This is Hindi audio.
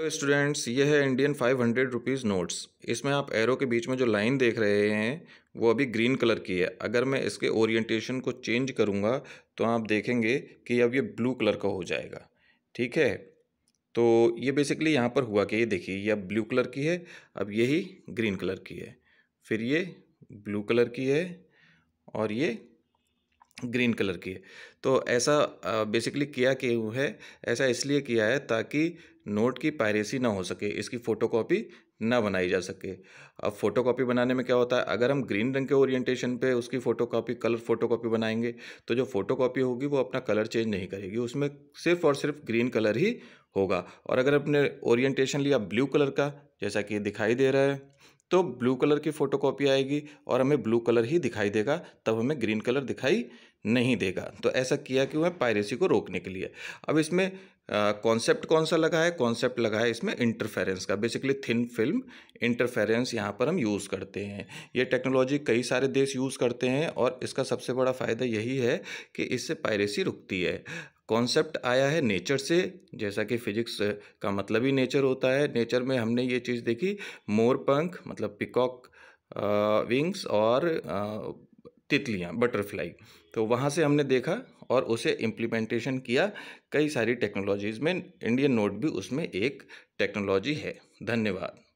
तो स्टूडेंट्स ये है Indian five hundred rupees notes इसमें आप एरो के बीच में जो लाइन देख रहे हैं वो अभी ग्रीन कलर की है अगर मैं इसके ओरिएंटेशन को चेंज करूँगा तो आप देखेंगे कि अब ये ब्लू कलर का हो जाएगा ठीक है तो ये बेसिकली यहाँ पर हुआ कि ये देखिए ये अब ब्लू कलर की है अब यही ग्रीन कलर की है फिर ये ब्लू कलर की है और ये ग्रीन कलर की है तो ऐसा बेसिकली किया कि है ऐसा इसलिए किया है ताकि नोट की पायरेसी ना हो सके इसकी फ़ोटोकॉपी ना बनाई जा सके अब फ़ोटोकॉपी बनाने में क्या होता है अगर हम ग्रीन रंग के ओरिएंटेशन पे उसकी फ़ोटोकॉपी कलर फ़ोटोकॉपी बनाएंगे तो जो फ़ोटोकॉपी होगी वो अपना कलर चेंज नहीं करेगी उसमें सिर्फ और सिर्फ ग्रीन कलर ही होगा और अगर अपने ओरिएंटेशन लिया ब्लू कलर का जैसा कि दिखाई दे रहा है तो ब्लू कलर की फ़ोटोकॉपी आएगी और हमें ब्लू कलर ही दिखाई देगा तब हमें ग्रीन कलर दिखाई नहीं देगा तो ऐसा किया कि वह पायरेसी को रोकने के लिए अब इसमें कॉन्सेप्ट कौन सा लगा है कॉन्सेप्ट लगा है इसमें इंटरफेरेंस का बेसिकली थिन फिल्म इंटरफेरेंस यहाँ पर हम यूज़ करते हैं ये टेक्नोलॉजी कई सारे देश यूज़ करते हैं और इसका सबसे बड़ा फ़ायदा यही है कि इससे पायरेसी रुकती है कॉन्सेप्ट आया है नेचर से जैसा कि फिजिक्स का मतलब ही नेचर होता है नेचर में हमने ये चीज़ देखी मोर पंख मतलब पिकॉक विंग्स और तितलियाँ बटरफ्लाई तो वहाँ से हमने देखा और उसे इम्प्लीमेंटेशन किया कई सारी टेक्नोलॉजीज़ में इंडियन नोट भी उसमें एक टेक्नोलॉजी है धन्यवाद